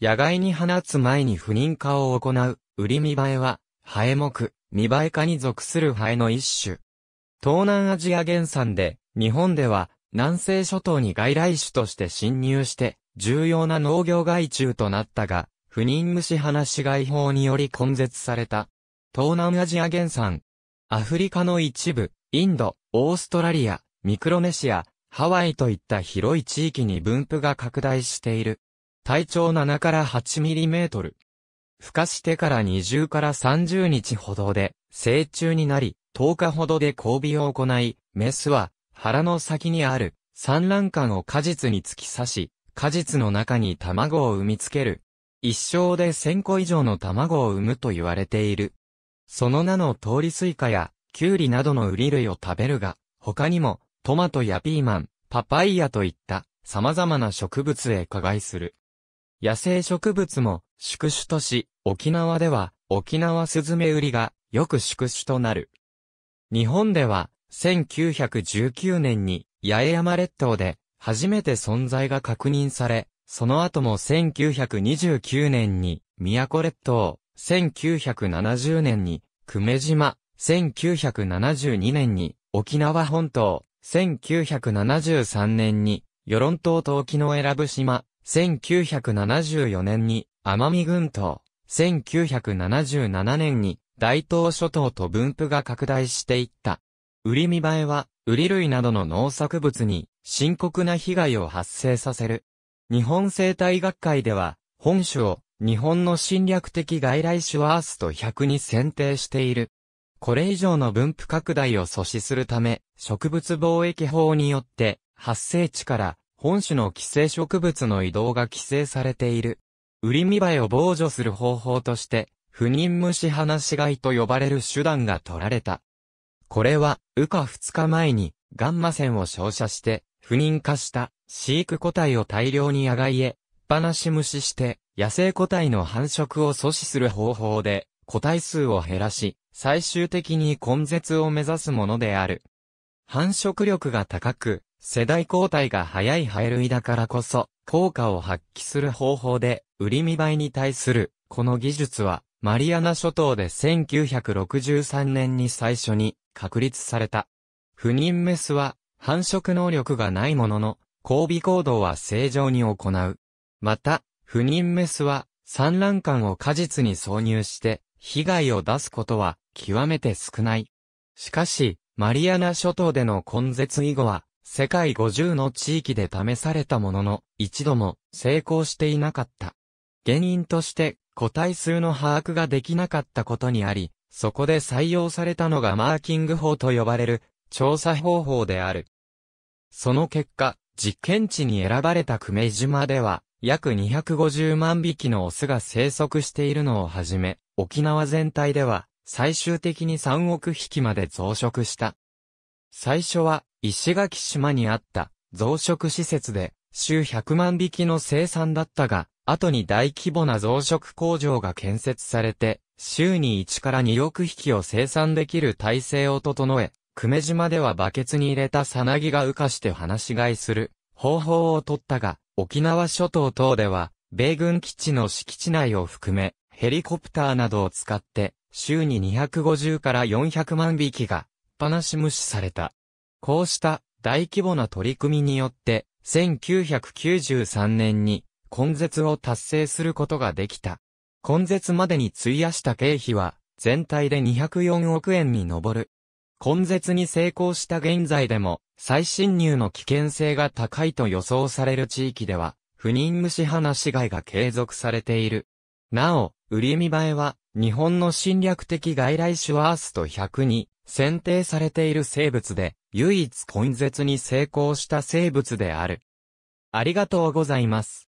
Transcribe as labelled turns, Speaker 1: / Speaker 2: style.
Speaker 1: 野外に放つ前に不妊化を行う、売り見栄えは、ハエ目、見栄え化に属するハエの一種。東南アジア原産で、日本では、南西諸島に外来種として侵入して、重要な農業害虫となったが、不妊虫放し害法により根絶された。東南アジア原産。アフリカの一部、インド、オーストラリア、ミクロネシア、ハワイといった広い地域に分布が拡大している。体長7から 8mm。孵化してから20から30日ほどで、成虫になり、10日ほどで交尾を行い、メスは腹の先にある産卵管を果実に突き刺し、果実の中に卵を産みつける。一生で1000個以上の卵を産むと言われている。その名の通りスイカや、キュウリなどのウリ類を食べるが、他にも、トマトやピーマン、パパイヤといった様々な植物へ加害する。野生植物も宿主とし、沖縄では沖縄スズメウリがよく宿主となる。日本では1919年に八重山列島で初めて存在が確認され、その後も1929年に宮古列島、1970年に久米島、1972年に沖縄本島、1973年に与論島と沖の選ぶ島、1974年に奄美群島、1977年に大東諸島と分布が拡大していった。ウリミバエは、ウリ類などの農作物に深刻な被害を発生させる。日本生態学会では、本種を日本の侵略的外来種ワースト100に選定している。これ以上の分布拡大を阻止するため、植物貿易法によって、発生地から本種の寄生植物の移動が規制されている。ウリミバエを防除する方法として、不妊虫放し飼いと呼ばれる手段が取られた。これは、羽化2日前に、ガンマ線を照射して、不妊化した飼育個体を大量に野外へ、っぱし無視して、野生個体の繁殖を阻止する方法で、個体数を減らし、最終的に根絶を目指すものである。繁殖力が高く、世代交代が早いハエ類だからこそ、効果を発揮する方法で、売り見えに対する、この技術は、マリアナ諸島で1963年に最初に確立された。不妊メスは繁殖能力がないものの、交尾行動は正常に行う。また、不妊メスは産卵管を果実に挿入して被害を出すことは極めて少ない。しかし、マリアナ諸島での根絶以後は世界50の地域で試されたものの、一度も成功していなかった。原因として、個体数の把握ができなかったことにあり、そこで採用されたのがマーキング法と呼ばれる調査方法である。その結果、実験地に選ばれた久米島では、約250万匹のオスが生息しているのをはじめ、沖縄全体では、最終的に3億匹まで増殖した。最初は石垣島にあった増殖施設で週100万匹の生産だったが、後に大規模な増殖工場が建設されて、週に1から2億匹を生産できる体制を整え、久米島ではバケツに入れたサナギが浮かして放し飼いする方法をとったが、沖縄諸島等では、米軍基地の敷地内を含め、ヘリコプターなどを使って、週に250から400万匹がぱなし無視された。こうした大規模な取り組みによって、1993年に根絶を達成することができた。根絶までに費やした経費は、全体で204億円に上る。根絶に成功した現在でも、再侵入の危険性が高いと予想される地域では、不妊虫放し害が継続されている。なお、売り見栄えは、日本の侵略的外来種ワースト100に選定されている生物で、唯一根絶に成功した生物である。ありがとうございます。